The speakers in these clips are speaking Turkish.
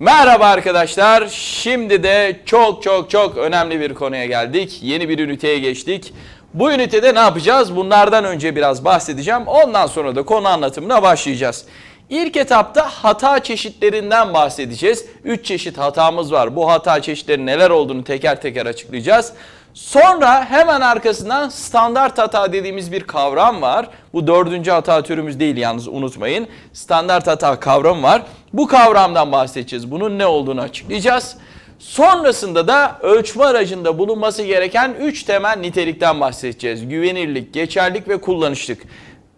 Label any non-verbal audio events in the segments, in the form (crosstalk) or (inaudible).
Merhaba arkadaşlar. Şimdi de çok çok çok önemli bir konuya geldik. Yeni bir üniteye geçtik. Bu ünitede ne yapacağız? Bunlardan önce biraz bahsedeceğim. Ondan sonra da konu anlatımına başlayacağız. İlk etapta hata çeşitlerinden bahsedeceğiz. 3 çeşit hatamız var. Bu hata çeşitleri neler olduğunu teker teker açıklayacağız. Sonra hemen arkasından standart hata dediğimiz bir kavram var. Bu dördüncü hata türümüz değil yalnız unutmayın. Standart hata kavram var. Bu kavramdan bahsedeceğiz. Bunun ne olduğunu açıklayacağız. Sonrasında da ölçme aracında bulunması gereken 3 temel nitelikten bahsedeceğiz. Güvenirlik, geçerlik ve kullanışlık.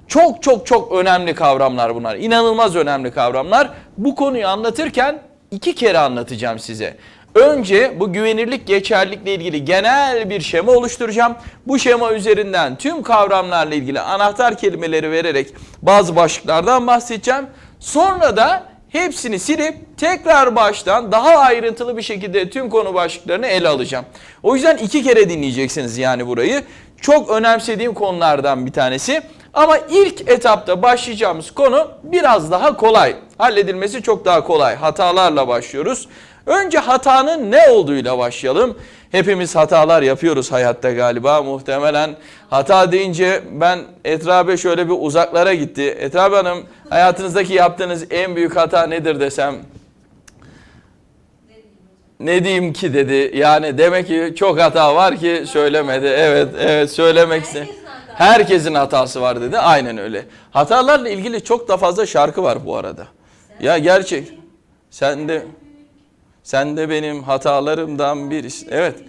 Çok çok çok önemli kavramlar bunlar. İnanılmaz önemli kavramlar. Bu konuyu anlatırken iki kere anlatacağım size. Önce bu güvenirlik geçerlilikle ilgili genel bir şema oluşturacağım. Bu şema üzerinden tüm kavramlarla ilgili anahtar kelimeleri vererek bazı başlıklardan bahsedeceğim. Sonra da hepsini silip tekrar baştan daha ayrıntılı bir şekilde tüm konu başlıklarını ele alacağım. O yüzden iki kere dinleyeceksiniz yani burayı. Çok önemsediğim konulardan bir tanesi. Ama ilk etapta başlayacağımız konu biraz daha kolay. Halledilmesi çok daha kolay. Hatalarla başlıyoruz. Önce hatanın ne olduğuyla başlayalım. Hepimiz hatalar yapıyoruz hayatta galiba muhtemelen. Hata deyince ben Etrabe şöyle bir uzaklara gitti. Etrabe Hanım hayatınızdaki yaptığınız en büyük hata nedir desem? Ne diyeyim ki dedi. Yani demek ki çok hata var ki söylemedi. Evet, evet söylemek Herkesin hatası var dedi. Aynen öyle. Hatalarla ilgili çok da fazla şarkı var bu arada. Ya gerçek. Sen de... Sen de benim hatalarımdan bir iş. Evet.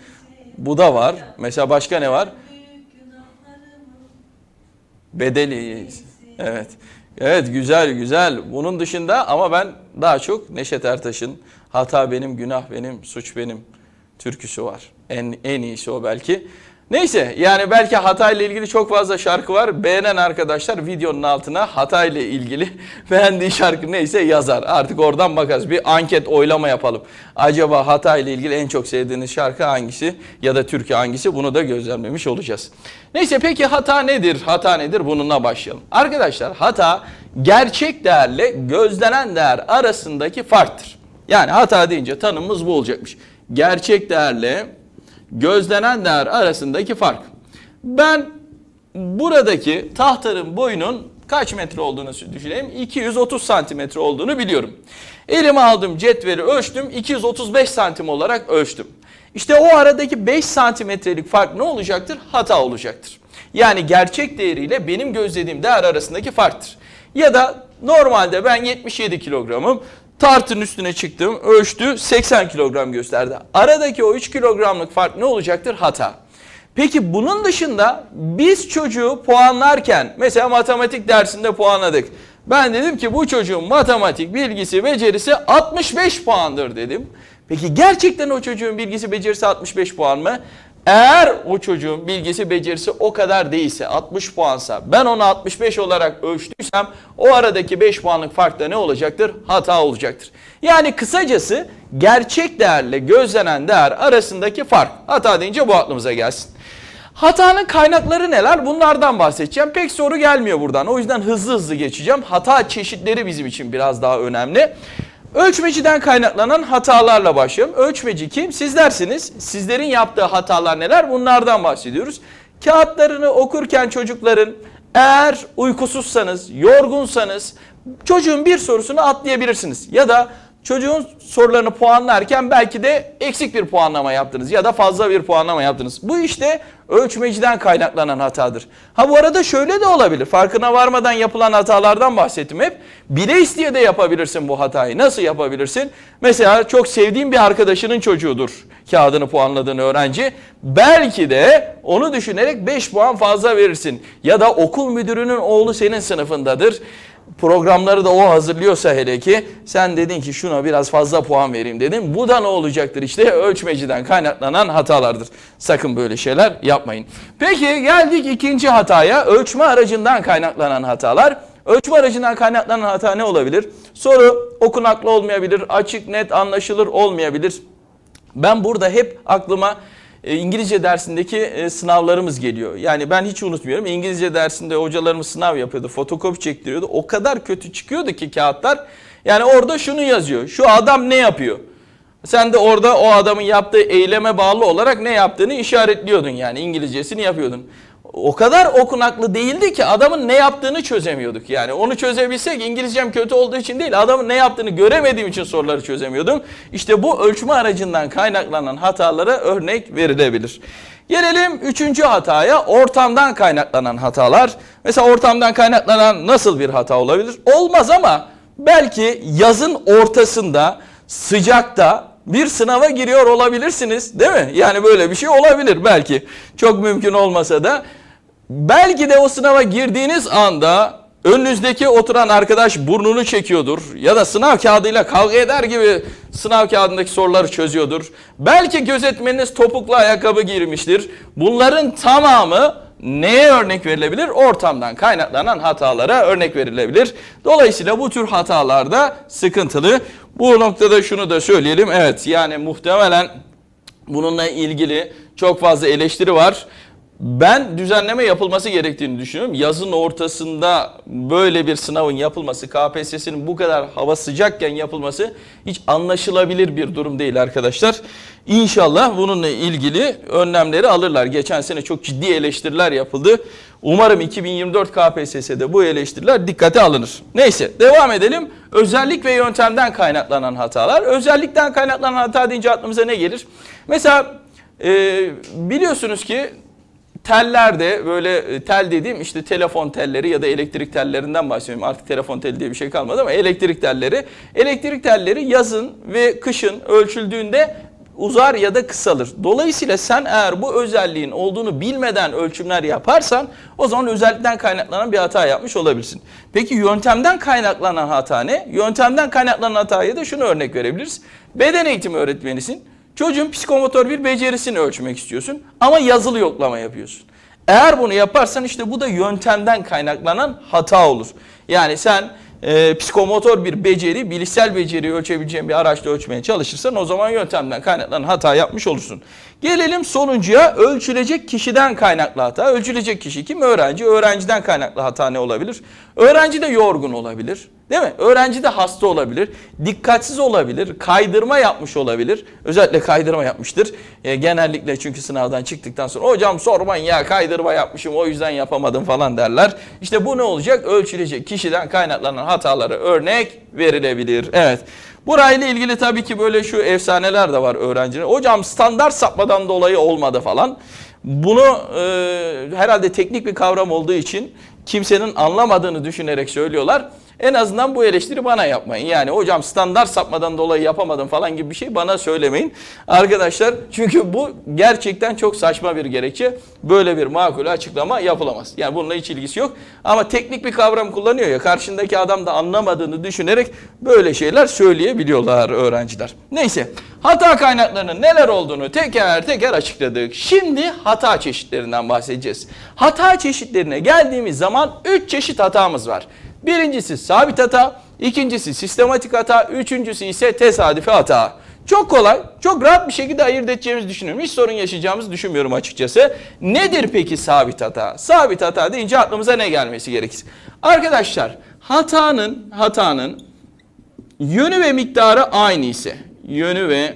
Bu da var. Mesela başka ne var? Bedeli. Evet. Evet güzel güzel. Bunun dışında ama ben daha çok Neşet Ertaş'ın Hata benim, günah benim, suç benim türküsü var. En, en iyisi o belki. Neyse yani belki ile ilgili çok fazla şarkı var. Beğenen arkadaşlar videonun altına ile ilgili (laughs) beğendiği şarkı neyse yazar. Artık oradan bakarız. Bir anket oylama yapalım. Acaba ile ilgili en çok sevdiğiniz şarkı hangisi ya da türkü hangisi bunu da gözlemlemiş olacağız. Neyse peki hata nedir? Hata nedir? Bununla başlayalım. Arkadaşlar hata gerçek değerle gözlenen değer arasındaki farktır. Yani hata deyince tanımımız bu olacakmış. Gerçek değerle gözlenen değer arasındaki fark. Ben buradaki tahtanın boyunun kaç metre olduğunu düşünelim. 230 santimetre olduğunu biliyorum. Elime aldım cetveli ölçtüm. 235 santim olarak ölçtüm. İşte o aradaki 5 santimetrelik fark ne olacaktır? Hata olacaktır. Yani gerçek değeriyle benim gözlediğim değer arasındaki farktır. Ya da normalde ben 77 kilogramım tartın üstüne çıktım, ölçtü 80 kilogram gösterdi. Aradaki o 3 kilogramlık fark ne olacaktır? Hata. Peki bunun dışında biz çocuğu puanlarken mesela matematik dersinde puanladık. Ben dedim ki bu çocuğun matematik bilgisi becerisi 65 puandır dedim. Peki gerçekten o çocuğun bilgisi becerisi 65 puan mı? Eğer o çocuğun bilgisi becerisi o kadar değilse 60 puansa ben onu 65 olarak ölçtüysem o aradaki 5 puanlık farkta ne olacaktır? Hata olacaktır. Yani kısacası gerçek değerle gözlenen değer arasındaki fark. Hata deyince bu aklımıza gelsin. Hatanın kaynakları neler? Bunlardan bahsedeceğim. Pek soru gelmiyor buradan. O yüzden hızlı hızlı geçeceğim. Hata çeşitleri bizim için biraz daha önemli. Ölçmeciden kaynaklanan hatalarla başlayalım. Ölçmeci kim? Sizlersiniz. Sizlerin yaptığı hatalar neler? Bunlardan bahsediyoruz. Kağıtlarını okurken çocukların eğer uykusuzsanız, yorgunsanız çocuğun bir sorusunu atlayabilirsiniz. Ya da Çocuğun sorularını puanlarken belki de eksik bir puanlama yaptınız ya da fazla bir puanlama yaptınız. Bu işte ölçmeciden kaynaklanan hatadır. Ha bu arada şöyle de olabilir. Farkına varmadan yapılan hatalardan bahsettim hep. Bile isteye de yapabilirsin bu hatayı. Nasıl yapabilirsin? Mesela çok sevdiğin bir arkadaşının çocuğudur kağıdını puanladığın öğrenci. Belki de onu düşünerek 5 puan fazla verirsin. Ya da okul müdürünün oğlu senin sınıfındadır programları da o hazırlıyorsa hele ki sen dedin ki şuna biraz fazla puan vereyim dedin. Bu da ne olacaktır işte (laughs) ölçmeciden kaynaklanan hatalardır. Sakın böyle şeyler yapmayın. Peki geldik ikinci hataya ölçme aracından kaynaklanan hatalar. Ölçme aracından kaynaklanan hata ne olabilir? Soru okunaklı olmayabilir, açık net anlaşılır olmayabilir. Ben burada hep aklıma e, İngilizce dersindeki e, sınavlarımız geliyor. Yani ben hiç unutmuyorum. İngilizce dersinde hocalarımız sınav yapıyordu. Fotokopi çektiriyordu. O kadar kötü çıkıyordu ki kağıtlar. Yani orada şunu yazıyor. Şu adam ne yapıyor? Sen de orada o adamın yaptığı eyleme bağlı olarak ne yaptığını işaretliyordun yani İngilizcesini yapıyordun o kadar okunaklı değildi ki adamın ne yaptığını çözemiyorduk. Yani onu çözebilsek İngilizcem kötü olduğu için değil adamın ne yaptığını göremediğim için soruları çözemiyordum. İşte bu ölçme aracından kaynaklanan hatalara örnek verilebilir. Gelelim üçüncü hataya ortamdan kaynaklanan hatalar. Mesela ortamdan kaynaklanan nasıl bir hata olabilir? Olmaz ama belki yazın ortasında sıcakta bir sınava giriyor olabilirsiniz değil mi? Yani böyle bir şey olabilir belki. Çok mümkün olmasa da Belki de o sınava girdiğiniz anda önünüzdeki oturan arkadaş burnunu çekiyordur ya da sınav kağıdıyla kavga eder gibi sınav kağıdındaki soruları çözüyordur. Belki gözetmeniniz topuklu ayakkabı giymiştir. Bunların tamamı neye örnek verilebilir? Ortamdan kaynaklanan hatalara örnek verilebilir. Dolayısıyla bu tür hatalarda sıkıntılı. Bu noktada şunu da söyleyelim. Evet yani muhtemelen bununla ilgili çok fazla eleştiri var. Ben düzenleme yapılması gerektiğini düşünüyorum. Yazın ortasında böyle bir sınavın yapılması, KPSS'nin bu kadar hava sıcakken yapılması hiç anlaşılabilir bir durum değil arkadaşlar. İnşallah bununla ilgili önlemleri alırlar. Geçen sene çok ciddi eleştiriler yapıldı. Umarım 2024 KPSS'de bu eleştiriler dikkate alınır. Neyse devam edelim. Özellik ve yöntemden kaynaklanan hatalar. Özellikten kaynaklanan hata deyince aklımıza ne gelir? Mesela e, biliyorsunuz ki teller de böyle e, tel dediğim işte telefon telleri ya da elektrik tellerinden bahsediyorum. Artık telefon teli diye bir şey kalmadı ama elektrik telleri. Elektrik telleri yazın ve kışın ölçüldüğünde uzar ya da kısalır. Dolayısıyla sen eğer bu özelliğin olduğunu bilmeden ölçümler yaparsan o zaman özellikten kaynaklanan bir hata yapmış olabilirsin. Peki yöntemden kaynaklanan hata ne? Yöntemden kaynaklanan hataya da şunu örnek verebiliriz. Beden eğitimi öğretmenisin. Çocuğun psikomotor bir becerisini ölçmek istiyorsun ama yazılı yoklama yapıyorsun. Eğer bunu yaparsan işte bu da yöntemden kaynaklanan hata olur. Yani sen e, psikomotor bir beceri, bilişsel beceriyi ölçebileceğin bir araçla ölçmeye çalışırsan o zaman yöntemden kaynaklanan hata yapmış olursun. Gelelim sonuncuya ölçülecek kişiden kaynaklı hata. Ölçülecek kişi kim? Öğrenci. Öğrenciden kaynaklı hata ne olabilir? Öğrenci de yorgun olabilir. Değil mi? Öğrenci de hasta olabilir, dikkatsiz olabilir, kaydırma yapmış olabilir. Özellikle kaydırma yapmıştır. E, genellikle çünkü sınavdan çıktıktan sonra hocam sormayın ya kaydırma yapmışım o yüzden yapamadım falan derler. İşte bu ne olacak? Ölçülecek kişiden kaynaklanan hataları örnek verilebilir. Evet. Burayla ilgili tabii ki böyle şu efsaneler de var öğrencinin. Hocam standart sapmadan dolayı olmadı falan. Bunu e, herhalde teknik bir kavram olduğu için kimsenin anlamadığını düşünerek söylüyorlar. En azından bu eleştiri bana yapmayın. Yani hocam standart sapmadan dolayı yapamadım falan gibi bir şey bana söylemeyin. Arkadaşlar çünkü bu gerçekten çok saçma bir gerekçe. Böyle bir makul açıklama yapılamaz. Yani bununla hiç ilgisi yok. Ama teknik bir kavram kullanıyor ya karşındaki adam da anlamadığını düşünerek böyle şeyler söyleyebiliyorlar öğrenciler. Neyse hata kaynaklarının neler olduğunu teker teker açıkladık. Şimdi hata çeşitlerinden bahsedeceğiz. Hata çeşitlerine geldiğimiz zaman 3 çeşit hatamız var. Birincisi sabit hata, ikincisi sistematik hata, üçüncüsü ise tesadüfi hata. Çok kolay, çok rahat bir şekilde ayırt edeceğimizi düşünüyorum. Hiç sorun yaşayacağımızı düşünmüyorum açıkçası. Nedir peki sabit hata? Sabit hata deyince aklımıza ne gelmesi gerekir? Arkadaşlar hatanın hatanın yönü ve miktarı aynı ise, yönü ve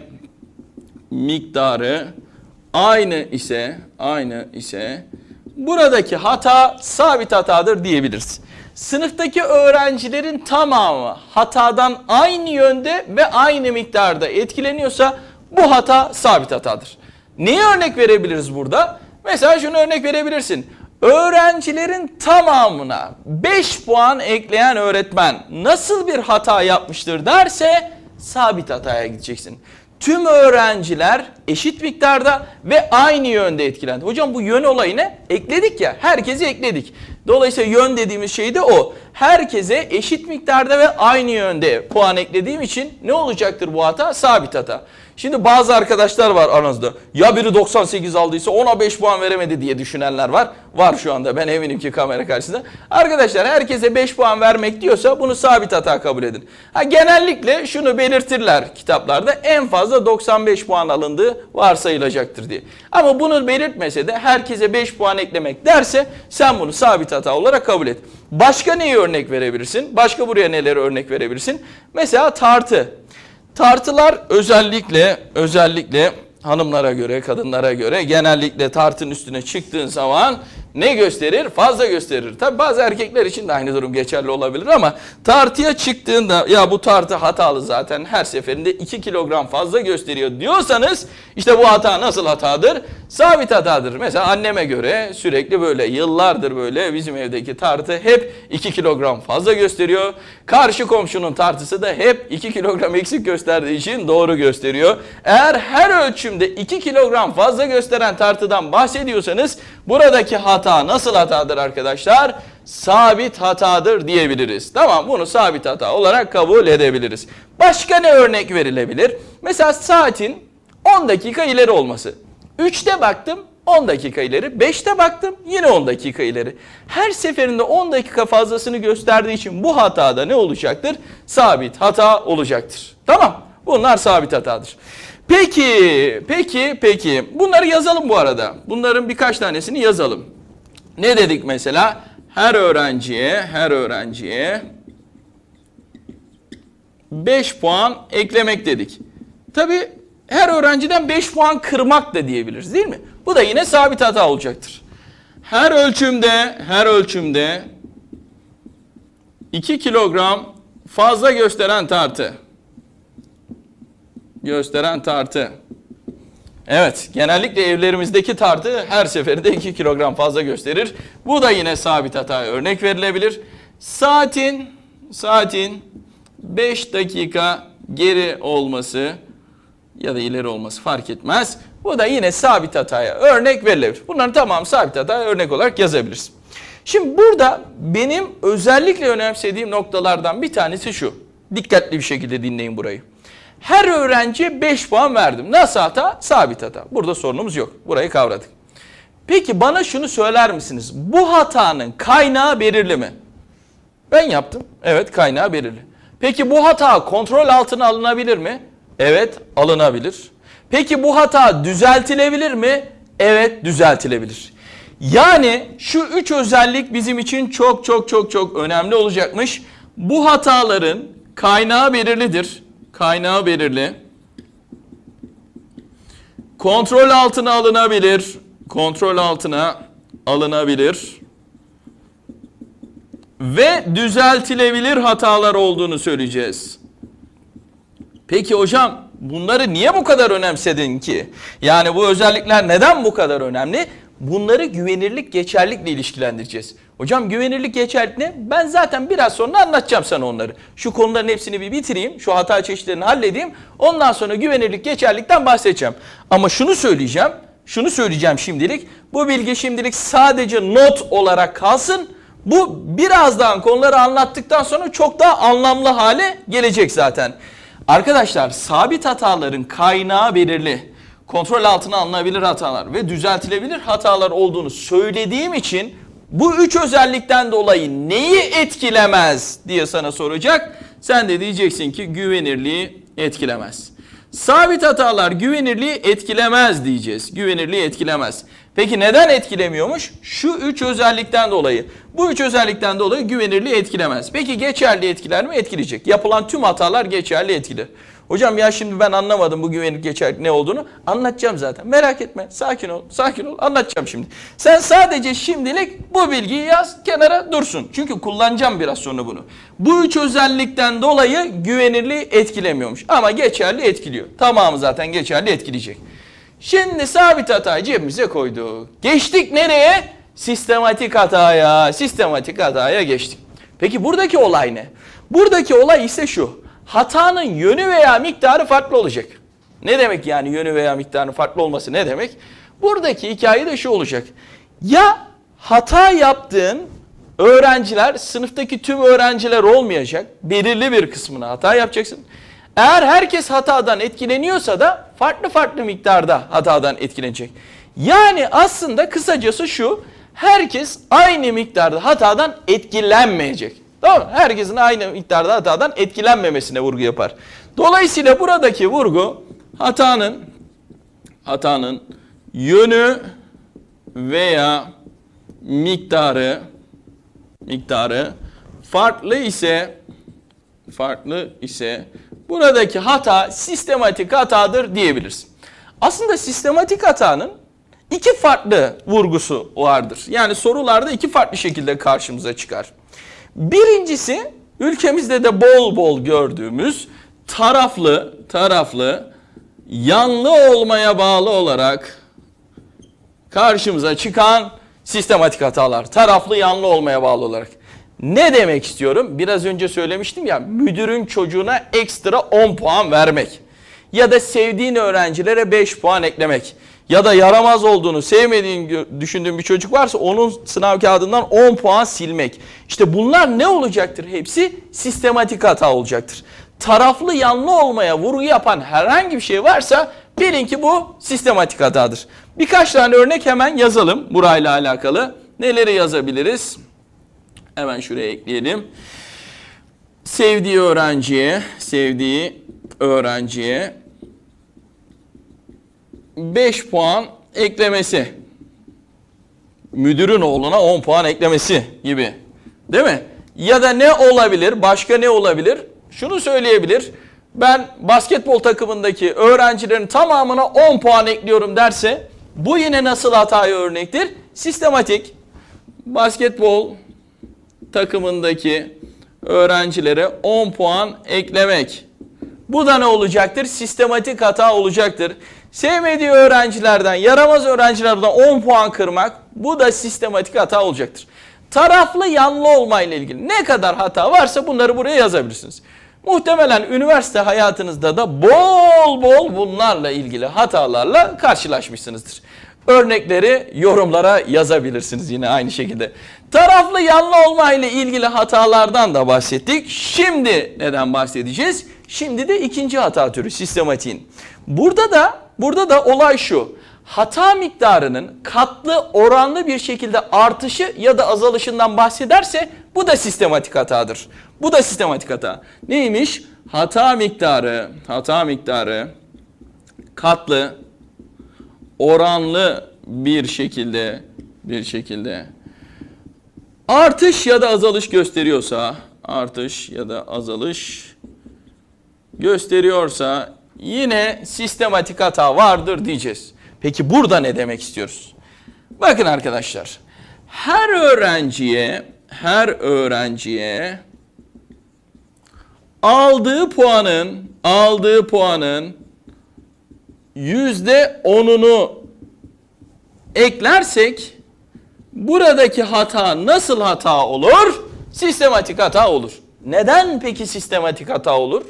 miktarı aynı ise, aynı ise buradaki hata sabit hatadır diyebiliriz. Sınıftaki öğrencilerin tamamı hatadan aynı yönde ve aynı miktarda etkileniyorsa bu hata sabit hatadır. Neye örnek verebiliriz burada? Mesela şunu örnek verebilirsin. Öğrencilerin tamamına 5 puan ekleyen öğretmen nasıl bir hata yapmıştır derse sabit hataya gideceksin. Tüm öğrenciler eşit miktarda ve aynı yönde etkilendi. Hocam bu yön olayı ne? Ekledik ya herkesi ekledik. Dolayısıyla yön dediğimiz şey de o. Herkese eşit miktarda ve aynı yönde puan eklediğim için ne olacaktır bu hata? Sabit hata. Şimdi bazı arkadaşlar var aranızda. Ya biri 98 aldıysa ona 5 puan veremedi diye düşünenler var. Var şu anda ben eminim ki kamera karşısında. Arkadaşlar herkese 5 puan vermek diyorsa bunu sabit hata kabul edin. Ha genellikle şunu belirtirler kitaplarda en fazla 95 puan alındığı varsayılacaktır diye. Ama bunu belirtmese de herkese 5 puan eklemek derse sen bunu sabit hata olarak kabul et. Başka neyi örnek verebilirsin? Başka buraya neleri örnek verebilirsin? Mesela tartı. Tartılar özellikle özellikle hanımlara göre, kadınlara göre genellikle tartın üstüne çıktığın zaman ne gösterir? Fazla gösterir. Tabi bazı erkekler için de aynı durum geçerli olabilir ama tartıya çıktığında ya bu tartı hatalı zaten her seferinde 2 kilogram fazla gösteriyor diyorsanız işte bu hata nasıl hatadır? Sabit hatadır. Mesela anneme göre sürekli böyle yıllardır böyle bizim evdeki tartı hep 2 kilogram fazla gösteriyor. Karşı komşunun tartısı da hep 2 kilogram eksik gösterdiği için doğru gösteriyor. Eğer her ölçümde 2 kilogram fazla gösteren tartıdan bahsediyorsanız buradaki hata nasıl hatadır arkadaşlar? Sabit hatadır diyebiliriz. Tamam bunu sabit hata olarak kabul edebiliriz. Başka ne örnek verilebilir? Mesela saatin 10 dakika ileri olması. 3'te baktım 10 dakika ileri. 5'te baktım yine 10 dakika ileri. Her seferinde 10 dakika fazlasını gösterdiği için bu hatada ne olacaktır? Sabit hata olacaktır. Tamam bunlar sabit hatadır. Peki, peki, peki. Bunları yazalım bu arada. Bunların birkaç tanesini yazalım. Ne dedik mesela? Her öğrenciye, her öğrenciye 5 puan eklemek dedik. Tabi her öğrenciden 5 puan kırmak da diyebiliriz değil mi? Bu da yine sabit hata olacaktır. Her ölçümde, her ölçümde 2 kilogram fazla gösteren tartı. Gösteren tartı. Evet, genellikle evlerimizdeki tartı her seferinde 2 kilogram fazla gösterir. Bu da yine sabit hata örnek verilebilir. Saatin, saatin 5 dakika geri olması ya da ileri olması fark etmez. Bu da yine sabit hataya örnek verilebilir. Bunların tamamı sabit hataya örnek olarak yazabiliriz. Şimdi burada benim özellikle önemsediğim noktalardan bir tanesi şu. Dikkatli bir şekilde dinleyin burayı. Her öğrenciye 5 puan verdim. Nasıl hata? Sabit hata. Burada sorunumuz yok. Burayı kavradık. Peki bana şunu söyler misiniz? Bu hatanın kaynağı belirli mi? Ben yaptım. Evet kaynağı belirli. Peki bu hata kontrol altına alınabilir mi? Evet alınabilir. Peki bu hata düzeltilebilir mi? Evet düzeltilebilir. Yani şu üç özellik bizim için çok çok çok çok önemli olacakmış. Bu hataların kaynağı belirlidir. Kaynağı belirli. Kontrol altına alınabilir. Kontrol altına alınabilir. Ve düzeltilebilir hatalar olduğunu söyleyeceğiz. Peki hocam bunları niye bu kadar önemsedin ki? Yani bu özellikler neden bu kadar önemli? Bunları güvenirlik geçerlikle ilişkilendireceğiz. Hocam güvenirlik geçerlik ne? Ben zaten biraz sonra anlatacağım sana onları. Şu konuların hepsini bir bitireyim. Şu hata çeşitlerini halledeyim. Ondan sonra güvenirlik geçerlikten bahsedeceğim. Ama şunu söyleyeceğim. Şunu söyleyeceğim şimdilik. Bu bilgi şimdilik sadece not olarak kalsın. Bu birazdan konuları anlattıktan sonra çok daha anlamlı hale gelecek zaten. Arkadaşlar sabit hataların kaynağı belirli. Kontrol altına alınabilir hatalar ve düzeltilebilir hatalar olduğunu söylediğim için bu üç özellikten dolayı neyi etkilemez diye sana soracak. Sen de diyeceksin ki güvenirliği etkilemez. Sabit hatalar güvenirliği etkilemez diyeceğiz. Güvenirliği etkilemez. Peki neden etkilemiyormuş? Şu üç özellikten dolayı. Bu üç özellikten dolayı güvenirliği etkilemez. Peki geçerli etkiler mi? Etkileyecek. Yapılan tüm hatalar geçerli etkili. Hocam ya şimdi ben anlamadım bu güvenlik geçerli ne olduğunu. Anlatacağım zaten. Merak etme. Sakin ol. Sakin ol. Anlatacağım şimdi. Sen sadece şimdilik bu bilgiyi yaz kenara dursun. Çünkü kullanacağım biraz sonra bunu. Bu üç özellikten dolayı güvenirliği etkilemiyormuş. Ama geçerli etkiliyor. Tamamı zaten geçerli etkileyecek. Şimdi sabit hatayı cebimize koyduk. Geçtik nereye? Sistematik hataya, sistematik hataya geçtik. Peki buradaki olay ne? Buradaki olay ise şu. Hatanın yönü veya miktarı farklı olacak. Ne demek yani yönü veya miktarının farklı olması ne demek? Buradaki hikaye de şu olacak. Ya hata yaptığın öğrenciler sınıftaki tüm öğrenciler olmayacak. Belirli bir kısmına hata yapacaksın. Eğer herkes hatadan etkileniyorsa da farklı farklı miktarda hatadan etkilenecek. Yani aslında kısacası şu herkes aynı miktarda hatadan etkilenmeyecek. Tamam mı? Herkesin aynı miktarda hatadan etkilenmemesine vurgu yapar. Dolayısıyla buradaki vurgu hatanın hatanın yönü veya miktarı miktarı farklı ise farklı ise buradaki hata sistematik hatadır diyebiliriz. Aslında sistematik hatanın iki farklı vurgusu vardır. Yani sorularda iki farklı şekilde karşımıza çıkar. Birincisi ülkemizde de bol bol gördüğümüz taraflı, taraflı, yanlı olmaya bağlı olarak karşımıza çıkan sistematik hatalar. Taraflı yanlı olmaya bağlı olarak. Ne demek istiyorum? Biraz önce söylemiştim ya müdürün çocuğuna ekstra 10 puan vermek. Ya da sevdiğin öğrencilere 5 puan eklemek. Ya da yaramaz olduğunu sevmediğin düşündüğün bir çocuk varsa onun sınav kağıdından 10 puan silmek. İşte bunlar ne olacaktır? Hepsi sistematik hata olacaktır. Taraflı yanlı olmaya vurgu yapan herhangi bir şey varsa bilin ki bu sistematik hatadır. Birkaç tane örnek hemen yazalım burayla alakalı. Neleri yazabiliriz? Hemen şuraya ekleyelim. Sevdiği öğrenciye, sevdiği öğrenciye 5 puan eklemesi. Müdürün oğluna 10 puan eklemesi gibi. Değil mi? Ya da ne olabilir? Başka ne olabilir? Şunu söyleyebilir. Ben basketbol takımındaki öğrencilerin tamamına 10 puan ekliyorum derse bu yine nasıl hatayı örnektir? Sistematik. Basketbol takımındaki öğrencilere 10 puan eklemek. Bu da ne olacaktır? Sistematik hata olacaktır. Sevmediği öğrencilerden, yaramaz öğrencilerden 10 puan kırmak bu da sistematik hata olacaktır. Taraflı yanlı olmayla ilgili ne kadar hata varsa bunları buraya yazabilirsiniz. Muhtemelen üniversite hayatınızda da bol bol bunlarla ilgili hatalarla karşılaşmışsınızdır. Örnekleri yorumlara yazabilirsiniz yine aynı şekilde. Taraflı yanlı olma ile ilgili hatalardan da bahsettik. Şimdi neden bahsedeceğiz? Şimdi de ikinci hata türü sistematiğin. Burada da burada da olay şu. Hata miktarının katlı oranlı bir şekilde artışı ya da azalışından bahsederse bu da sistematik hatadır. Bu da sistematik hata. Neymiş? Hata miktarı, hata miktarı katlı oranlı bir şekilde bir şekilde artış ya da azalış gösteriyorsa artış ya da azalış gösteriyorsa yine sistematik hata vardır diyeceğiz. Peki burada ne demek istiyoruz? Bakın arkadaşlar. Her öğrenciye her öğrenciye aldığı puanın aldığı puanın yüzde onunu eklersek buradaki hata nasıl hata olur? Sistematik hata olur. Neden peki sistematik hata olur?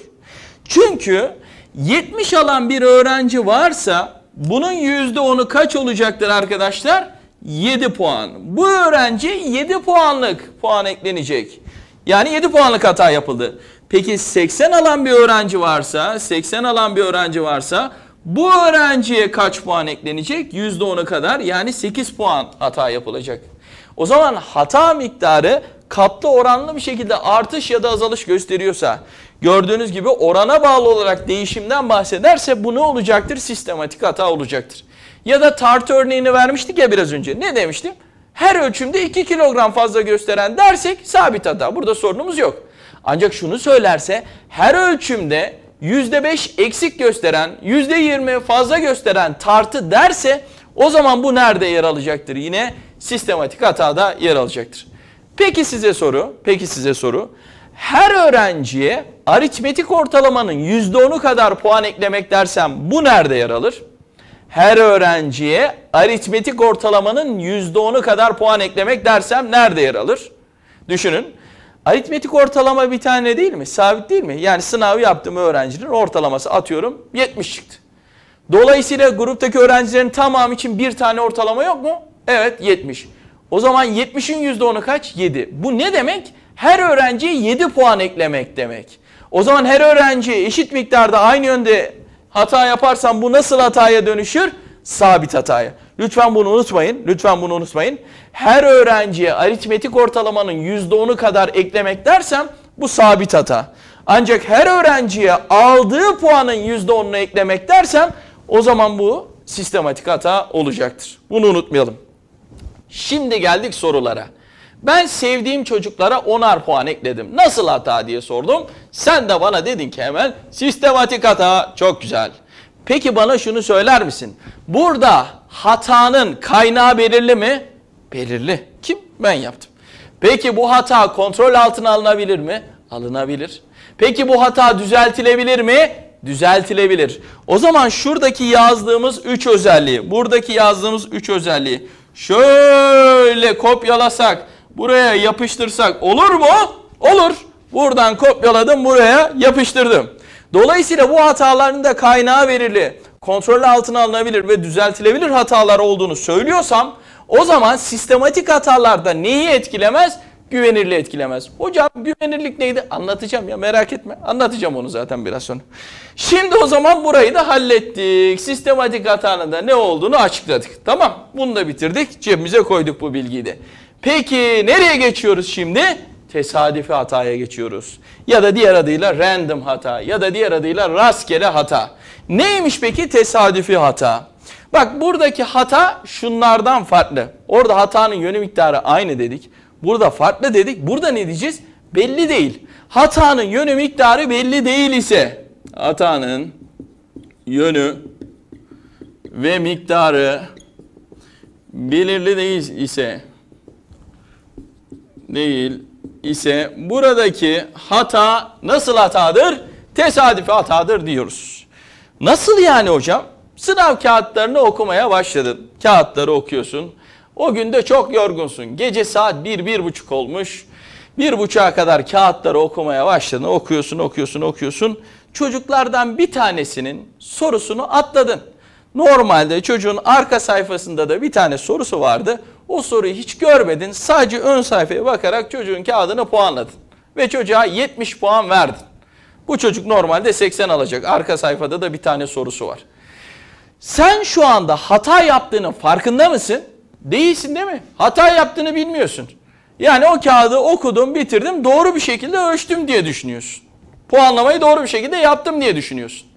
Çünkü 70 alan bir öğrenci varsa bunun yüzde onu kaç olacaktır arkadaşlar? 7 puan. Bu öğrenci 7 puanlık puan eklenecek. Yani 7 puanlık hata yapıldı. Peki 80 alan bir öğrenci varsa, 80 alan bir öğrenci varsa bu öğrenciye kaç puan eklenecek? %10'a kadar yani 8 puan hata yapılacak. O zaman hata miktarı katlı oranlı bir şekilde artış ya da azalış gösteriyorsa gördüğünüz gibi orana bağlı olarak değişimden bahsederse bu ne olacaktır? Sistematik hata olacaktır. Ya da tart örneğini vermiştik ya biraz önce. Ne demiştim? Her ölçümde 2 kilogram fazla gösteren dersek sabit hata. Burada sorunumuz yok. Ancak şunu söylerse her ölçümde %5 eksik gösteren, %20 fazla gösteren tartı derse o zaman bu nerede yer alacaktır? Yine sistematik hatada yer alacaktır. Peki size soru, peki size soru. Her öğrenciye aritmetik ortalamanın %10'u kadar puan eklemek dersem bu nerede yer alır? Her öğrenciye aritmetik ortalamanın %10'u kadar puan eklemek dersem nerede yer alır? Düşünün Aritmetik ortalama bir tane değil mi? Sabit değil mi? Yani sınavı yaptığım öğrencinin ortalaması atıyorum 70 çıktı. Dolayısıyla gruptaki öğrencilerin tamamı için bir tane ortalama yok mu? Evet 70. O zaman 70'in %10'u kaç? 7. Bu ne demek? Her öğrenciye 7 puan eklemek demek. O zaman her öğrenci eşit miktarda aynı yönde hata yaparsam bu nasıl hataya dönüşür? Sabit hataya. Lütfen bunu unutmayın. Lütfen bunu unutmayın. Her öğrenciye aritmetik ortalamanın %10'u kadar eklemek dersem bu sabit hata. Ancak her öğrenciye aldığı puanın %10'unu eklemek dersem o zaman bu sistematik hata olacaktır. Bunu unutmayalım. Şimdi geldik sorulara. Ben sevdiğim çocuklara onar puan ekledim. Nasıl hata diye sordum. Sen de bana dedin ki hemen sistematik hata çok güzel. Peki bana şunu söyler misin? Burada hatanın kaynağı belirli mi? Belirli. Kim? Ben yaptım. Peki bu hata kontrol altına alınabilir mi? Alınabilir. Peki bu hata düzeltilebilir mi? Düzeltilebilir. O zaman şuradaki yazdığımız 3 özelliği, buradaki yazdığımız 3 özelliği şöyle kopyalasak, buraya yapıştırsak olur mu? Olur. Buradan kopyaladım, buraya yapıştırdım. Dolayısıyla bu hataların da kaynağı verili, kontrol altına alınabilir ve düzeltilebilir hatalar olduğunu söylüyorsam o zaman sistematik hatalarda neyi etkilemez? Güvenirliği etkilemez. Hocam güvenirlik neydi? Anlatacağım ya merak etme. Anlatacağım onu zaten biraz sonra. Şimdi o zaman burayı da hallettik. Sistematik hatanın da ne olduğunu açıkladık. Tamam bunu da bitirdik. Cebimize koyduk bu bilgiyi de. Peki nereye geçiyoruz şimdi? tesadüfi hataya geçiyoruz. Ya da diğer adıyla random hata ya da diğer adıyla rastgele hata. Neymiş peki tesadüfi hata? Bak buradaki hata şunlardan farklı. Orada hatanın yönü miktarı aynı dedik. Burada farklı dedik. Burada ne diyeceğiz? Belli değil. Hatanın yönü miktarı belli değil ise hatanın yönü ve miktarı belirli değil ise değil ise buradaki hata nasıl hatadır? Tesadüfi hatadır diyoruz. Nasıl yani hocam? Sınav kağıtlarını okumaya başladın. Kağıtları okuyorsun. O günde çok yorgunsun. Gece saat 1-1.30 olmuş. 1.30'a kadar kağıtları okumaya başladın. Okuyorsun, okuyorsun, okuyorsun. Çocuklardan bir tanesinin sorusunu atladın. Normalde çocuğun arka sayfasında da bir tane sorusu vardı. O soruyu hiç görmedin. Sadece ön sayfaya bakarak çocuğun kağıdını puanladın. Ve çocuğa 70 puan verdin. Bu çocuk normalde 80 alacak. Arka sayfada da bir tane sorusu var. Sen şu anda hata yaptığının farkında mısın? Değilsin değil mi? Hata yaptığını bilmiyorsun. Yani o kağıdı okudum, bitirdim, doğru bir şekilde ölçtüm diye düşünüyorsun. Puanlamayı doğru bir şekilde yaptım diye düşünüyorsun.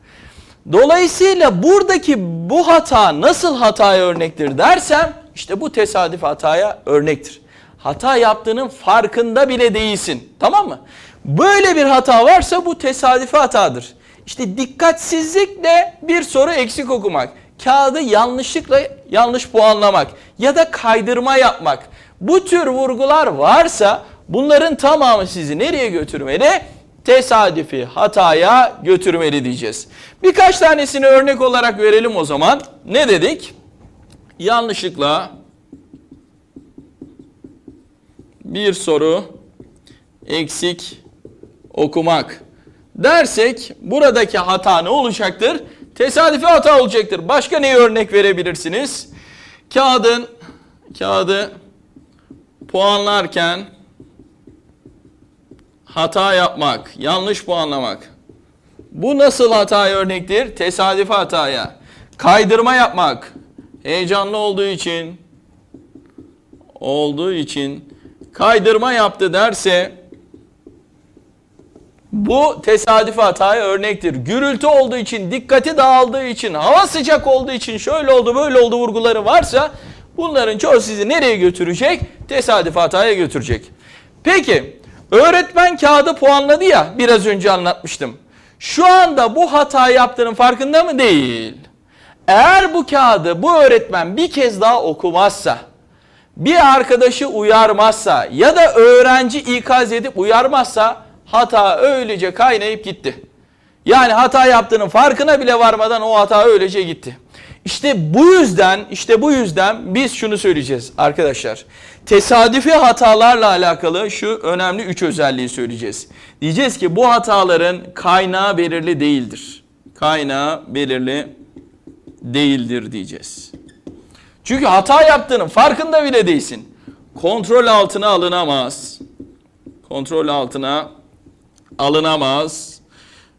Dolayısıyla buradaki bu hata nasıl hataya örnektir dersem işte bu tesadüf hataya örnektir. Hata yaptığının farkında bile değilsin. Tamam mı? Böyle bir hata varsa bu tesadüfi hatadır. İşte dikkatsizlikle bir soru eksik okumak, kağıdı yanlışlıkla yanlış puanlamak ya da kaydırma yapmak. Bu tür vurgular varsa bunların tamamı sizi nereye götürmeli? Tesadüfi hataya götürmeli diyeceğiz. Birkaç tanesini örnek olarak verelim o zaman. Ne dedik? yanlışlıkla bir soru eksik okumak dersek buradaki hata ne olacaktır? Tesadüfi hata olacaktır. Başka neye örnek verebilirsiniz? Kağıdın kağıdı puanlarken hata yapmak, yanlış puanlamak. Bu nasıl hataya örnektir? Tesadüfi hataya. Kaydırma yapmak, heyecanlı olduğu için olduğu için kaydırma yaptı derse bu tesadüfi hataya örnektir. Gürültü olduğu için, dikkati dağıldığı için, hava sıcak olduğu için şöyle oldu böyle oldu vurguları varsa bunların çoğu sizi nereye götürecek? Tesadüfi hataya götürecek. Peki öğretmen kağıdı puanladı ya biraz önce anlatmıştım. Şu anda bu hata yaptığının farkında mı? Değil. Eğer bu kağıdı bu öğretmen bir kez daha okumazsa, bir arkadaşı uyarmazsa ya da öğrenci ikaz edip uyarmazsa hata öylece kaynayıp gitti. Yani hata yaptığının farkına bile varmadan o hata öylece gitti. İşte bu yüzden, işte bu yüzden biz şunu söyleyeceğiz arkadaşlar. Tesadüfi hatalarla alakalı şu önemli üç özelliği söyleyeceğiz. Diyeceğiz ki bu hataların kaynağı belirli değildir. Kaynağı belirli değildir diyeceğiz. Çünkü hata yaptığının farkında bile değilsin. Kontrol altına alınamaz. Kontrol altına alınamaz.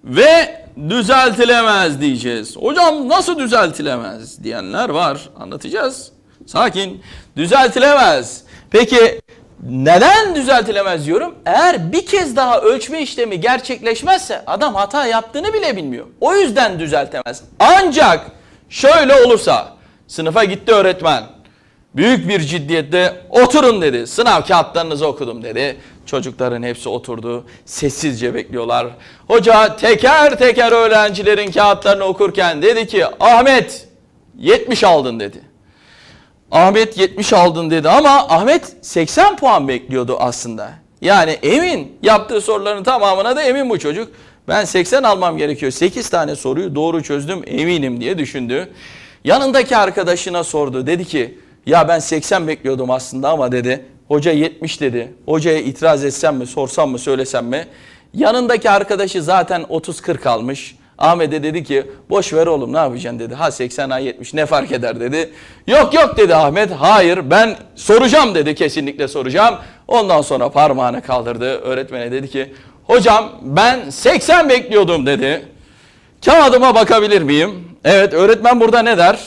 Ve düzeltilemez diyeceğiz. Hocam nasıl düzeltilemez diyenler var. Anlatacağız. Sakin. Düzeltilemez. Peki neden düzeltilemez diyorum? Eğer bir kez daha ölçme işlemi gerçekleşmezse adam hata yaptığını bile bilmiyor. O yüzden düzeltemez. Ancak Şöyle olursa sınıfa gitti öğretmen. Büyük bir ciddiyette oturun dedi. Sınav kağıtlarınızı okudum dedi. Çocukların hepsi oturdu. Sessizce bekliyorlar. Hoca teker teker öğrencilerin kağıtlarını okurken dedi ki Ahmet 70 aldın dedi. Ahmet 70 aldın dedi ama Ahmet 80 puan bekliyordu aslında. Yani emin yaptığı soruların tamamına da emin bu çocuk. Ben 80 almam gerekiyor. 8 tane soruyu doğru çözdüm eminim diye düşündü. Yanındaki arkadaşına sordu. Dedi ki ya ben 80 bekliyordum aslında ama dedi. Hoca 70 dedi. Hocaya itiraz etsem mi, sorsam mı, söylesem mi? Yanındaki arkadaşı zaten 30-40 almış. Ahmet'e dedi ki boş ver oğlum ne yapacaksın dedi. Ha 80 ha 70 ne fark eder dedi. Yok yok dedi Ahmet. Hayır ben soracağım dedi kesinlikle soracağım. Ondan sonra parmağını kaldırdı. Öğretmene dedi ki Hocam ben 80 bekliyordum dedi. Kağıdıma bakabilir miyim? Evet öğretmen burada ne der?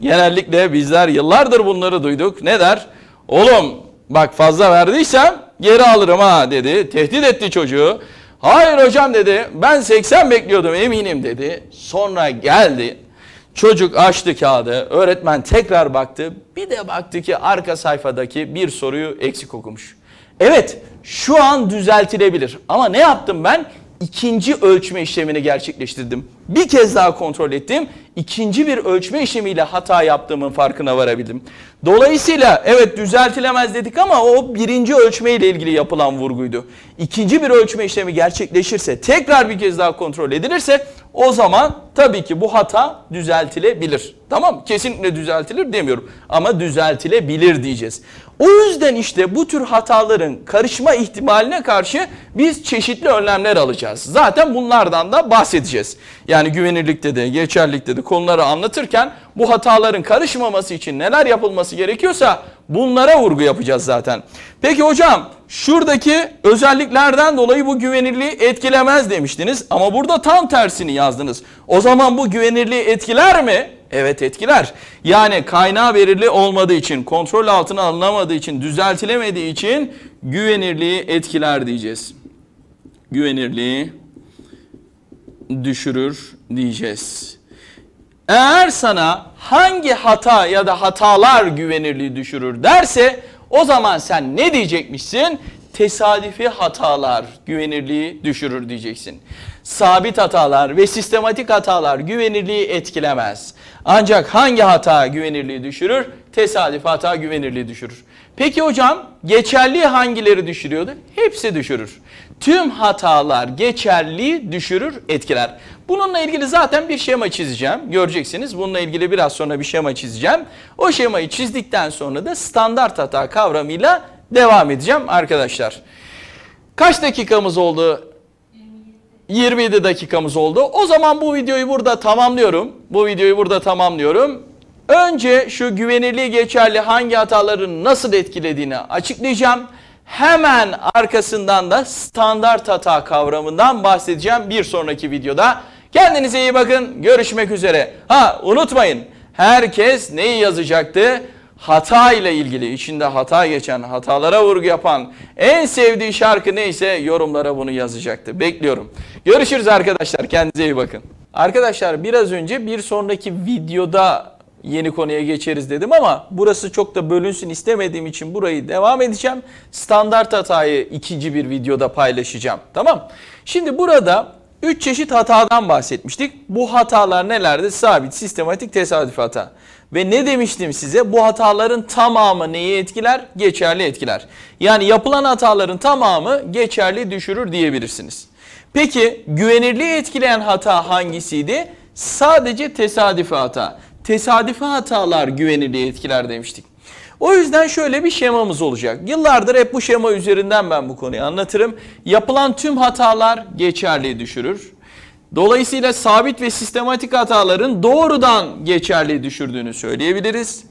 Genellikle bizler yıllardır bunları duyduk. Ne der? Oğlum bak fazla verdiysem geri alırım ha dedi. Tehdit etti çocuğu. Hayır hocam dedi ben 80 bekliyordum eminim dedi. Sonra geldi. Çocuk açtı kağıdı. Öğretmen tekrar baktı. Bir de baktı ki arka sayfadaki bir soruyu eksik okumuş. Evet şu an düzeltilebilir ama ne yaptım ben? İkinci ölçme işlemini gerçekleştirdim. Bir kez daha kontrol ettim. İkinci bir ölçme işlemiyle hata yaptığımın farkına varabildim. Dolayısıyla evet düzeltilemez dedik ama o birinci ölçme ile ilgili yapılan vurguydu. İkinci bir ölçme işlemi gerçekleşirse tekrar bir kez daha kontrol edilirse o zaman tabii ki bu hata düzeltilebilir. Tamam kesinlikle düzeltilir demiyorum ama düzeltilebilir diyeceğiz. O yüzden işte bu tür hataların karışma ihtimaline karşı biz çeşitli önlemler alacağız. Zaten bunlardan da bahsedeceğiz. Yani güvenirlikte de, geçerlikte de konuları anlatırken bu hataların karışmaması için neler yapılması gerekiyorsa bunlara vurgu yapacağız zaten. Peki hocam şuradaki özelliklerden dolayı bu güvenirliği etkilemez demiştiniz ama burada tam tersini yazdınız. O zaman bu güvenirliği etkiler mi? Evet etkiler. Yani kaynağı belirli olmadığı için, kontrol altına alınamadığı için, düzeltilemediği için güvenirliği etkiler diyeceğiz. Güvenirliği düşürür diyeceğiz. Eğer sana hangi hata ya da hatalar güvenirliği düşürür derse o zaman sen ne diyecekmişsin? Tesadüfi hatalar güvenirliği düşürür diyeceksin sabit hatalar ve sistematik hatalar güvenirliği etkilemez. Ancak hangi hata güvenirliği düşürür? Tesadüf hata güvenirliği düşürür. Peki hocam geçerli hangileri düşürüyordu? Hepsi düşürür. Tüm hatalar geçerli düşürür, etkiler. Bununla ilgili zaten bir şema çizeceğim. Göreceksiniz bununla ilgili biraz sonra bir şema çizeceğim. O şemayı çizdikten sonra da standart hata kavramıyla devam edeceğim arkadaşlar. Kaç dakikamız oldu 27 dakikamız oldu. O zaman bu videoyu burada tamamlıyorum. Bu videoyu burada tamamlıyorum. Önce şu güvenirliği geçerli hangi hataların nasıl etkilediğini açıklayacağım. Hemen arkasından da standart hata kavramından bahsedeceğim bir sonraki videoda. Kendinize iyi bakın. Görüşmek üzere. Ha unutmayın herkes neyi yazacaktı? hata ile ilgili içinde hata geçen, hatalara vurgu yapan en sevdiği şarkı neyse yorumlara bunu yazacaktı. Bekliyorum. Görüşürüz arkadaşlar. Kendinize iyi bakın. Arkadaşlar biraz önce bir sonraki videoda yeni konuya geçeriz dedim ama burası çok da bölünsün istemediğim için burayı devam edeceğim. Standart hatayı ikinci bir videoda paylaşacağım. Tamam. Şimdi burada Üç çeşit hatadan bahsetmiştik. Bu hatalar nelerdi? Sabit, sistematik, tesadüf hata. Ve ne demiştim size? Bu hataların tamamı neyi etkiler? Geçerli etkiler. Yani yapılan hataların tamamı geçerli düşürür diyebilirsiniz. Peki güvenirliği etkileyen hata hangisiydi? Sadece tesadüfi hata. Tesadüfi hatalar güvenirliği etkiler demiştik. O yüzden şöyle bir şemamız olacak. Yıllardır hep bu şema üzerinden ben bu konuyu anlatırım. Yapılan tüm hatalar geçerliği düşürür. Dolayısıyla sabit ve sistematik hataların doğrudan geçerliği düşürdüğünü söyleyebiliriz.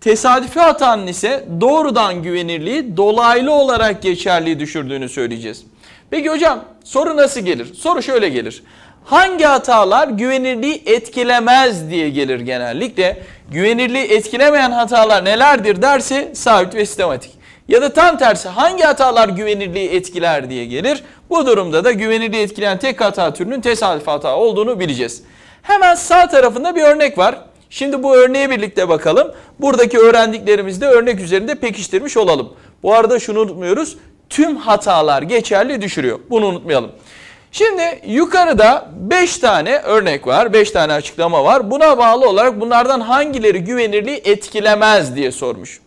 Tesadüfi hatanın ise doğrudan güvenirliği dolaylı olarak geçerliği düşürdüğünü söyleyeceğiz. Peki hocam soru nasıl gelir? Soru şöyle gelir hangi hatalar güvenirliği etkilemez diye gelir genellikle. Güvenirliği etkilemeyen hatalar nelerdir derse sabit ve sistematik. Ya da tam tersi hangi hatalar güvenirliği etkiler diye gelir. Bu durumda da güvenirliği etkileyen tek hata türünün tesadüf hata olduğunu bileceğiz. Hemen sağ tarafında bir örnek var. Şimdi bu örneğe birlikte bakalım. Buradaki öğrendiklerimizi de örnek üzerinde pekiştirmiş olalım. Bu arada şunu unutmuyoruz. Tüm hatalar geçerli düşürüyor. Bunu unutmayalım. Şimdi yukarıda 5 tane örnek var, 5 tane açıklama var. Buna bağlı olarak bunlardan hangileri güvenirliği etkilemez diye sormuş.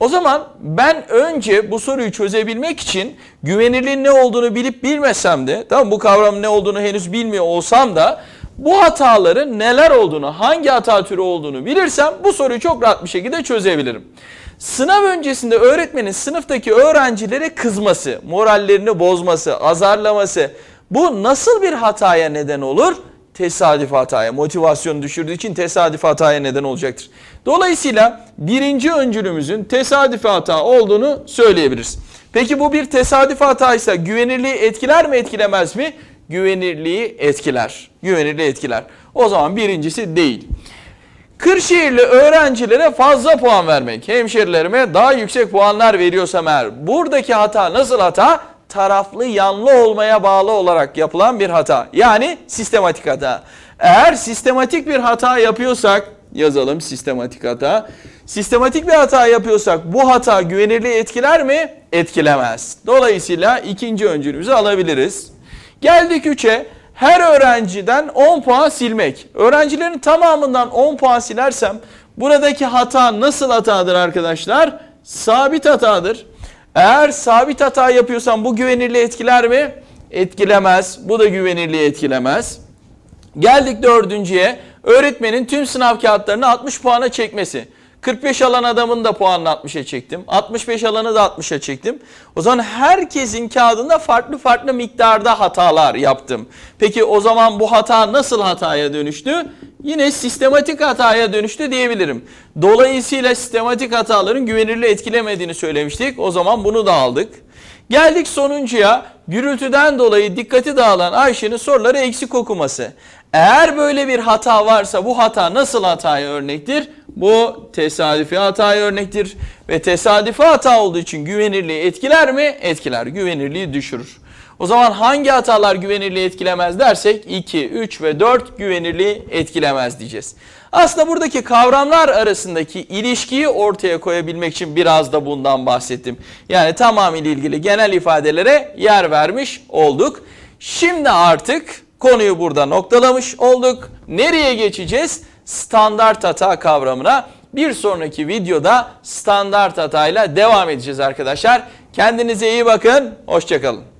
O zaman ben önce bu soruyu çözebilmek için güvenirliğin ne olduğunu bilip bilmesem de, tamam bu kavramın ne olduğunu henüz bilmiyor olsam da bu hataların neler olduğunu, hangi hata türü olduğunu bilirsem bu soruyu çok rahat bir şekilde çözebilirim. Sınav öncesinde öğretmenin sınıftaki öğrencilere kızması, morallerini bozması, azarlaması, bu nasıl bir hataya neden olur? Tesadüf hataya, motivasyonu düşürdüğü için tesadüf hataya neden olacaktır. Dolayısıyla birinci öncülümüzün tesadüf hata olduğunu söyleyebiliriz. Peki bu bir tesadüf hataysa güvenirliği etkiler mi etkilemez mi? Güvenirliği etkiler. Güvenirliği etkiler. O zaman birincisi değil. Kırşehirli öğrencilere fazla puan vermek. Hemşerilerime daha yüksek puanlar veriyorsam eğer buradaki hata nasıl hata? taraflı yanlı olmaya bağlı olarak yapılan bir hata. Yani sistematik hata. Eğer sistematik bir hata yapıyorsak yazalım sistematik hata. Sistematik bir hata yapıyorsak bu hata güvenirliği etkiler mi? Etkilemez. Dolayısıyla ikinci öncülümüzü alabiliriz. Geldik 3'e. Her öğrenciden 10 puan silmek. Öğrencilerin tamamından 10 puan silersem buradaki hata nasıl hatadır arkadaşlar? Sabit hatadır. Eğer sabit hata yapıyorsan bu güvenirliği etkiler mi? Etkilemez. Bu da güvenirliği etkilemez. Geldik dördüncüye. Öğretmenin tüm sınav kağıtlarını 60 puana çekmesi. 45 alan adamın da puanını 60'a çektim. 65 alanı da 60'a çektim. O zaman herkesin kağıdında farklı farklı miktarda hatalar yaptım. Peki o zaman bu hata nasıl hataya dönüştü? yine sistematik hataya dönüştü diyebilirim. Dolayısıyla sistematik hataların güvenirliği etkilemediğini söylemiştik. O zaman bunu da aldık. Geldik sonuncuya. Gürültüden dolayı dikkati dağılan Ayşe'nin soruları eksik okuması. Eğer böyle bir hata varsa bu hata nasıl hataya örnektir? Bu tesadüfi hataya örnektir. Ve tesadüfi hata olduğu için güvenirliği etkiler mi? Etkiler. Güvenirliği düşürür. O zaman hangi hatalar güvenirliği etkilemez dersek 2, 3 ve 4 güvenirliği etkilemez diyeceğiz. Aslında buradaki kavramlar arasındaki ilişkiyi ortaya koyabilmek için biraz da bundan bahsettim. Yani tamamıyla ilgili genel ifadelere yer vermiş olduk. Şimdi artık konuyu burada noktalamış olduk. Nereye geçeceğiz? Standart hata kavramına. Bir sonraki videoda standart hatayla devam edeceğiz arkadaşlar. Kendinize iyi bakın. Hoşçakalın.